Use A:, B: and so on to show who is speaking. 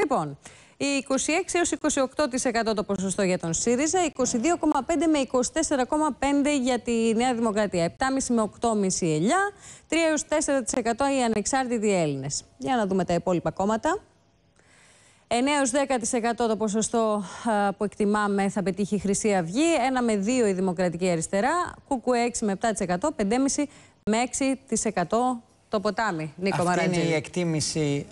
A: Λοιπόν, η 26 έως 28% το ποσοστό για τον ΣΥΡΙΖΑ, 22,5 με 24,5 για τη Νέα Δημοκρατία, 7,5 με 8,5 η ΕΛΙΑ, 3 4% οι ανεξάρτητοι Έλληνες. Για να δούμε τα υπόλοιπα κόμματα. 9 10% το ποσοστό που εκτιμάμε θα πετύχει η Χρυσή Αυγή, 1 με 2 η Δημοκρατική Αριστερά, κούκου 6 με 7%, 5,5 με 6% το ποτάμι. Νίκο Αυτή είναι η
B: εκτίμηση...